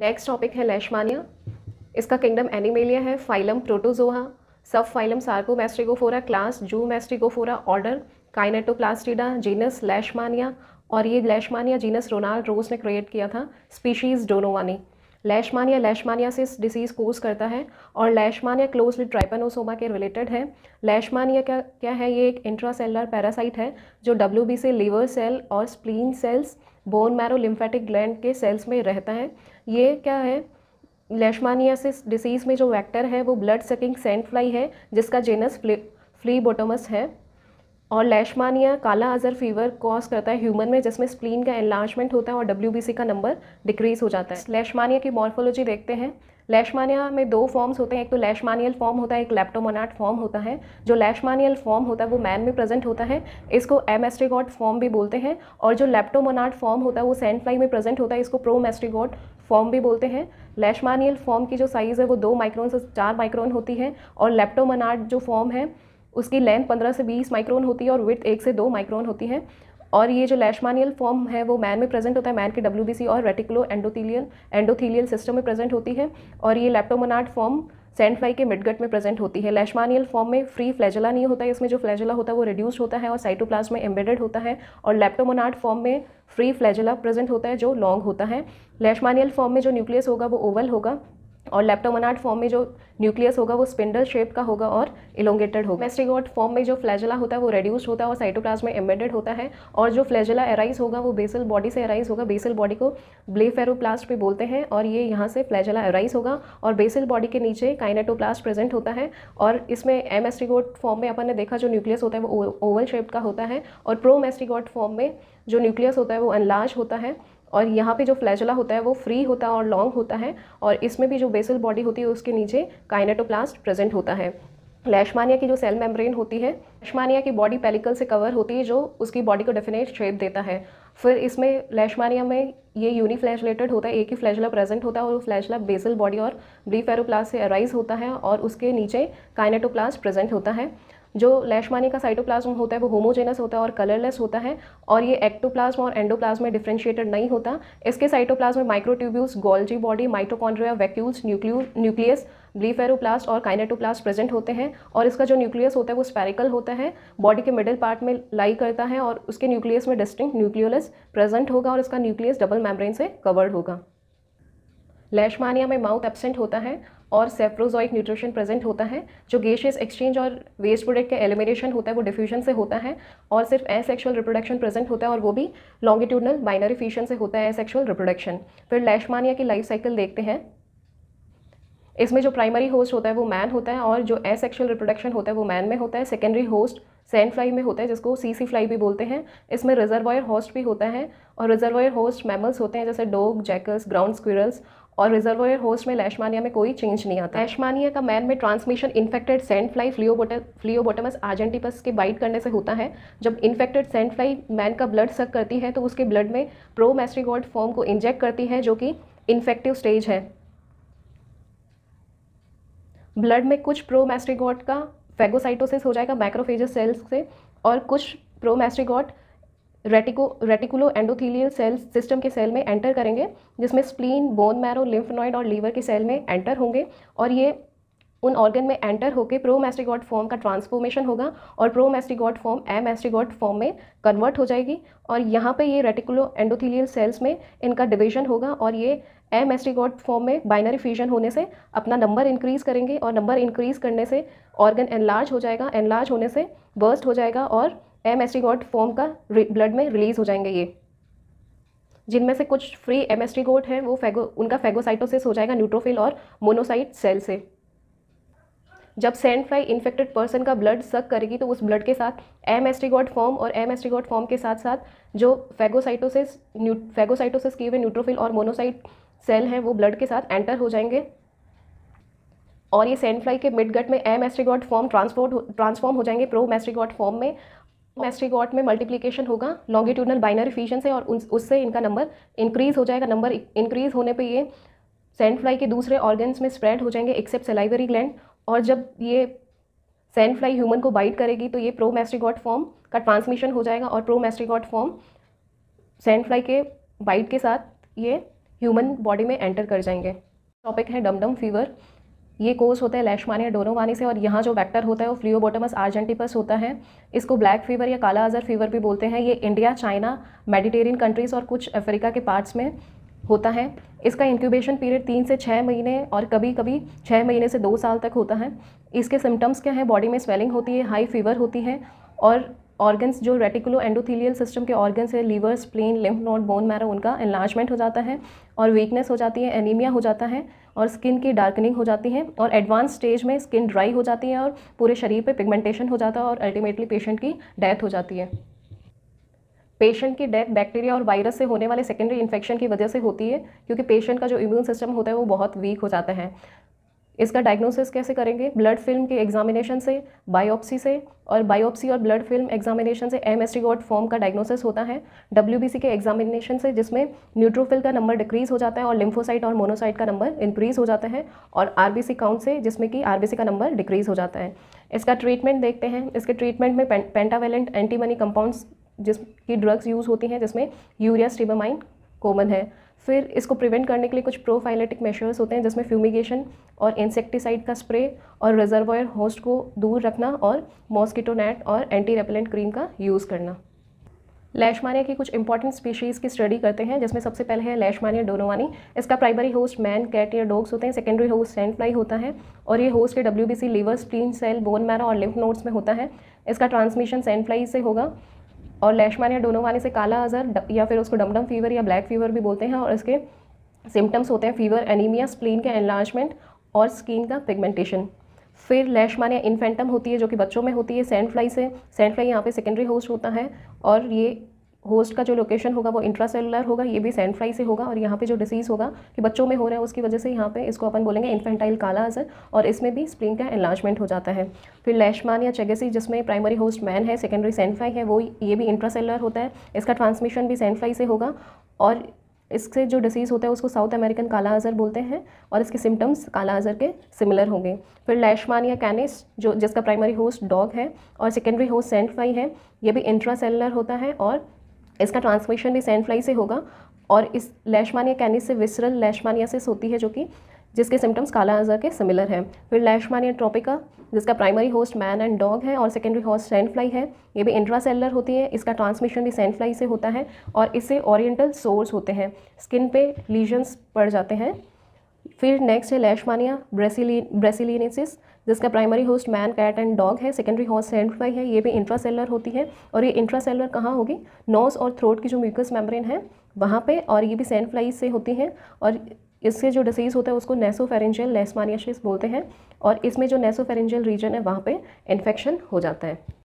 next topic है Leishmania इसका kingdom Animalia है phylum Protozoa sub phylum Sarcomastigophora class Zoomastigophora order काइनेटोप्लास्टिडा genus लैशमानिया और ये लैशमानिया जीनस रोनाल्ड रोज ने क्रिएट किया था स्पीशीज़ डोनोवानी लैशमानिया लैशमानिया से डिसीज़ कोज करता है और लैशमानिया क्लोजली ट्राइपेनोसोमा के रिलेटेड है लैशमानिया क्या क्या है ये एक इंट्रासेलर पैरासाइट है जो डब्ल्यू से लीवर सेल और spleen cells bone marrow lymphatic gland के सेल्स में रहता है ये क्या है लेशमानियासिस डिसीज़ में जो वेक्टर है वो ब्लड सकिंग सेंट फ्लाई है जिसका जेनस फ्ली बोटोमस है और या काला अज़र फीवर कॉज करता है ह्यूमन में जिसमें स्प्लीन का एनलार्जमेंट होता है और डब्ल्यू का नंबर डिक्रीज़ हो जाता है लैशमानिया की मॉर्फोलॉजी देखते हैं लैशमानिया में दो फॉर्म्स होते हैं एक तो लैशमानियल फॉर्म होता है एक लेप्टोमोनाट फॉर्म होता है जो लैशमानियल फॉर्म होता है वो मैन में प्रेजेंट होता है इसको एमेस्ट्रीगॉट फॉर्म भी बोलते हैं और जो लेप्टोमोनाट फॉर्म होता है वो सैंड फ्लाई में प्रेजेंट होता है इसको प्रोमेस्ट्रीगॉट फॉर्म भी बोलते हैं लैशमानियल फॉर्म की जो साइज़ है वो दो माइक्रोन से चार माइक्रोन होती है और लेप्टोमोनाट जो फॉर्म है उसकी लेंथ 15 से 20 माइक्रोन होती है और विथ एक से दो माइक्रोन होती है और ये जो लैशमानियल फॉर्म है वो मैन में प्रेजेंट होता है मैन के डब्ल्यू और रेटिकुलो एंडोथीलियल एंडोथीलियल सिस्टम में प्रेजेंट होती है और ये लैप्टोमोनाट फॉर्म सैंडफ्लाई के मिडगट में प्रेजेंट होती है लैशमानियल फॉर्म में फ्री फ्लैजला नहीं होता है इसमें जो फ्लैजला होता है वो रिड्यूस्ड होता है और साइटोप्लाज्म में एम्बेडेड होता है और लैप्टोमोनाट फॉर्म में फ्री फ्लैजला प्रेजेंट होता है जो लॉन्ग होता है लैशमानियल फॉर्म में जो न्यूक्लियस होगा वो ओवल होगा और लैप्टोमनाट फॉर्म में जो न्यूक्लियस होगा वो स्पिंडल शेप का होगा और इलोंगेटेड होगा मेस्टिगोट फॉर्म में जो फ्लैजला होता है वो रेड्यूस्ड होता है और साइटोप्लाज्म में एम्बेडेड होता है और जो फ्लैजला एराइज होगा वो बेसल बॉडी से एराइज होगा बेसल बॉडी को ब्लेफेरोप्लास्ट भी बोलते हैं और ये यहाँ से फ्लैजला एराइज होगा और बेसल बॉडी के नीचे काइनेटोप्लास्ट प्रेजेंट होता है और इसमें एमेस्टिगॉट फॉर्म में अपन ने देखा जो न्यूक्लियस होता है वो ओवल शेप का होता है और प्रोमेस्टिगॉट फॉर्म में जो न्यूक्लियस होता है वो अनलार्ज होता है और यहाँ पे जो फ्लैजला होता है वो फ्री होता है और लॉन्ग होता है और इसमें भी जो बेसल बॉडी होती है उसके नीचे काइनेटोप्लास्ट प्रेजेंट होता है लैशमानिया की जो सेल मेम्ब्रेन होती है लैशमानिया की बॉडी पेलिकल से कवर होती है जो उसकी बॉडी को डेफिनेट शेप देता है फिर इसमें लैशमानिया में ये यूनिफ्लैजलेटेड होता है एक ही फ्लैजला प्रेजेंट होता है और वो फ्लैजला बेसल बॉडी और ब्लीफेरोप्लास्ट से अराइज होता है और उसके नीचे काइनेटोप्लास्ट प्रेजेंट होता है जो लैशमानी का साइटोप्लाज्म होता है वो होमोजेनस होता है और कलरलेस होता है और ये एक्टोप्लाज्म और एंडोप्लाज्म में डिफ्रेंशिएटेड नहीं होता इसके साइटोप्लाज्म में microtubules Golgi body mitochondria vacuoles nucleo nucleus blepharoplast और काइनेटोप्लास्ट प्रेजेंट होते हैं और इसका जो न्यूक्लियस होता है वो स्पेरिकल होता है बॉडी के मिडिल पार्ट में लाई करता है और उसके न्यूक्लियस में डिस्टिंक्ट न्यूक्लियोलस प्रेजेंट होगा और इसका न्यूक्लियस डबल मेम्ब्रेन से कवर्ड होगा लैशमानिया में माउथ एबसेंट होता है और सेफ्रोजॉइक न्यूट्रिशन प्रेजेंट होता है जो गेशियस एक्सचेंज और वेस्ट प्रोडक्ट का एलिमिनेशन होता है वो डिफ्यूजन से होता है और सिर्फ एसेक्सुअल रिप्रोडक्शन प्रेजेंट होता है और वो भी लॉन्गिट्यूडनल बाइनरी फ्यूजन से होता है एसेक्सुअल रिप्रोडक्शन फिर लैशमानिया की लाइफ साइकिल देखते हैं इसमें जो प्राइमरी होस्ट होता है वो मैन होता है और जो एसेक्सुअल रिप्रोडक्शन होता है वो मैन में होता है सेकेंडरी होस्ट सैंड फ्लाई में होता है जिसको सी सी फ्लाई भी बोलते हैं इसमें रिजर्वायर होस्ट भी होता है और रिजर्वायर होस्ट मैमल्स होते हैं जैसे डॉग जैकल्स ग्राउंड स्क्विरल्स और रिजर्वोयर होस्ट में लैशमानिया में कोई चेंज नहीं आता लैशमानिया का मैन में transmission infected sand fly phlebot Phlebotomus argentipes के बाइट करने से होता है जब इन्फेक्टेड सेंट फ्लाई मैन का ब्लड सक करती है तो उसके ब्लड में प्रो मैस्ट्रीगॉड फॉर्म को इंजेक्ट करती है जो कि इन्फेक्टिव स्टेज है ब्लड में कुछ प्रो का फेगोसाइटोसिस हो जाएगा मैक्रोफेजस सेल्स से और कुछ pro retico reticulo endothelial cell system के सेल में एंटर करेंगे जिसमें स्प्लीन बोन मैरो लिम्फनॉइड और लीवर के सेल में एंटर होंगे और ये उन ऑर्गन में एंटर होकर प्रो प्रोमेस्टिगॉट फॉर्म का ट्रांसफॉर्मेशन होगा और pro promastigote form amastigote form में कन्वर्ट हो जाएगी और यहाँ पे ये रेटिकुलो एंडोथीलियल सेल्स में इनका डिवीजन होगा और ये एमेस्टिगॉट फॉर्म में बाइनरी फ्यूजन होने से अपना नंबर इंक्रीज़ करेंगे और नंबर इंक्रीज़ करने से ऑर्गन एनलार्ज हो जाएगा एनलार्ज होने से बर्स्ट हो जाएगा और एम एस फॉर्म का ब्लड में रिलीज़ हो जाएंगे ये जिनमें से कुछ फ्री एम एस हैं वो फैगो उनका फेगोसाइटोसिस हो जाएगा न्यूट्रोफिल और मोनोसाइट सेल से जब सेंड फ्लाई इन्फेक्टेड पर्सन का ब्लड सक करेगी तो उस ब्लड के साथ एम एस फॉर्म और एम एस फॉर्म के साथ साथ जो फेगोसाइटोसिस न्यू फेगोसाइटोसिस किए हुए न्यूट्रोफिल और मोनोसाइट सेल हैं वो ब्लड के साथ एंटर हो जाएंगे और ये सेंड फ्लाई के मिड गट में M S form transport transform हो जाएंगे प्रो मेस्ट्रीगॉट फॉर्म में तो मैस्ट्रीगॉट में मल्टीप्लीकेशन होगा लॉन्गिट्यूडनल बाइनरी फीजन से और उससे इनका नंबर इंक्रीज हो जाएगा नंबर इंक्रीज होने पर ये सैंड फ्लाई के दूसरे ऑर्गन्स में स्प्रेड हो जाएंगे एक्सेप्ट सेलाइवरी ग्लैंड और जब ये सैंड फ्लाई ह्यूमन को बाइट करेगी तो ये प्रो मैस्ट्रीगॉट फॉर्म का ट्रांसमिशन हो जाएगा और promastigote form sand fly के बाइट के साथ ये ह्यूमन बॉडी में एंटर कर जाएंगे टॉपिक है डमडम फीवर ये कोर्स होता है लैशमानिया डोनोवानी से और यहाँ जो वैक्टर होता है वो फ्लियोबोटमस आर्जेंटिपस होता है इसको ब्लैक फीवर या काला अजर फीवर भी बोलते हैं ये इंडिया चाइना मेडिटेरियन कंट्रीज़ और कुछ अफ्रीका के पार्ट्स में होता है इसका इंक्यूबेशन पीरियड तीन से छः महीने और कभी कभी छः महीने से दो साल तक होता है इसके सिम्टम्स क्या हैं बॉडी में स्वेलिंग होती है हाई फीवर होती है और ऑर्गन्स जो रेटिकुलो एंडोथीलियल सिस्टम के ऑर्गन्स है liver spleen lymph node bone marrow उनका एनलार्जमेंट हो जाता है और वीकनेस हो जाती है एनीमिया हो जाता है और स्किन की डार्कनिंग हो जाती है और एडवांस स्टेज में स्किन ड्राई हो जाती है और पूरे शरीर पर पिगमेंटेशन हो जाता है और अल्टीमेटली पेशेंट की डेथ हो जाती है पेशेंट की डेथ बैक्टीरिया और वायरस से होने वाले सेकेंडरी इन्फेक्शन की वजह से होती है क्योंकि पेशेंट का जो इम्यून सिस्टम होता है वो बहुत वीक हो जाता है इसका डायग्नोसिस कैसे करेंगे ब्लड फिल्म के एग्जामिनेशन से बायोप्सी से और बायोप्सी और ब्लड फिल्म एग्जामिनेशन से एम एस फॉर्म का डायग्नोसिस होता है डब्ल्यू के एग्जामिनेशन से जिसमें न्यूट्रोफिल का नंबर डिक्रीज़ हो जाता है और लिम्फोसाइट और मोनोसाइट का नंबर इंक्रीज़ हो जाता है और आर काउंट से जिसमें कि आर का नंबर डिक्रीज़ हो जाता है इसका ट्रीटमेंट देखते हैं इसके ट्रीटमेंट में पें, पेंटावेलेंट एंटीमनी कंपाउंड्स जिसकी ड्रग्स यूज़ होती हैं जिसमें यूरिया स्टीबामाइन कॉमन है फिर इसको प्रिवेंट करने के लिए कुछ प्रोफाइलेटिक मेशर्स होते हैं जिसमें फ्यूमिगेशन और इंसेक्टिसाइड का स्प्रे और रिजर्वायर होस्ट को दूर रखना और मॉस्किटो नेट और एंटी रेपेलेंट क्रीम का यूज़ करना लैशमानिया की कुछ इंपॉर्टेंट स्पीशीज़ की स्टडी करते हैं जिसमें सबसे पहले है लैशमानिया डोनोवानी इसका प्राइमरी होस्ट मैन कैट या डॉग्स होते हैं सेकेंडरी होस्ट सैंड फ्लाई होता है और ये होस्ट के W B C liver spleen cell bone marrow और लिम्फ नोड्स में होता है इसका ट्रांसमिशन सैंड फ्लाई से होगा और लैशमैन या वाले से काला अजर या फिर उसको डमडम फीवर या ब्लैक फीवर भी बोलते हैं और इसके सिम्टम्स होते हैं फीवर एनीमिया स्प्लीन का एनलार्जमेंट और स्किन का पिगमेंटेशन फिर लैशमान या इन्फेंटम होती है जो कि बच्चों में होती है सैंड फ्लाई से सैंड फ्लाई यहाँ पे सेकेंडरी होस्ट होता है और ये होस्ट का जो लोकेशन होगा वो इंट्रासेलुलर होगा ये भी सैंड फ्राई से होगा और यहाँ पे जो डिसीज़ होगा कि बच्चों में हो रहा है उसकी वजह से यहाँ पे इसको अपन बोलेंगे इन्फेंटाइल काला असर और इसमें भी स्प्रिंग का एनलार्जमेंट हो जाता है फिर लैशमान या चेगेसी जिसमें प्राइमरी होस्ट मैन है सेकेंडरी सैनफ्राई है वो ये भी इंट्रासेलुलर होता है इसका ट्रांसमिशन भी सैनफ्राई से होगा और इससे जो डिसीज़ होता है उसको साउथ अमेरिकन काला अजर बोलते हैं और इसके सिम्टम्स काला अजर के सिमिलर होंगे फिर लैशमान या कैनिस जो जिसका प्राइमरी होस्ट डॉग है और सेकेंडरी होस्ट सेंटफाई है ये भी इंट्रासेलुलर होता है और इसका ट्रांसमिशन भी सैनफ्लाई से होगा और इस लैशमानिया कैनिस से विसरल से होती है जो कि जिसके सिम्टम्स काला आज़ा के सिमिलर हैं फिर लैशमानिया ट्रॉपिका जिसका primary host man and dog है और सेकेंडरी होस्ट सैंड फ्लाई है ये भी इंट्रा सेलर होती है इसका ट्रांसमिशन भी सैंड फ्लाई से होता है और इससे ओरिएंटल सोर्स होते हैं स्किन पे लीजन्स पड़ जाते हैं फिर नेक्स्ट है लैशमानिया ब्रेसिली ब्रेसिलिनिसिस जिसका primary host man cat and dog है सेकेंडरी होस्ट सेल्फाई है ये भी इंट्रासेलर होती है और ये इंट्रासेलर कहाँ होगी नोज और थ्रोट की जो म्यूकस मेम्ब्रेन है वहाँ पे और ये भी सेंड फ्लाई से होती हैं और इससे जो डिसीज़ होता है उसको नेसोफेरेंजियल लेसमानियाशिस बोलते हैं और इसमें जो नेसोफेरेंजियल रीजन है वहाँ पर इन्फेक्शन हो जाता है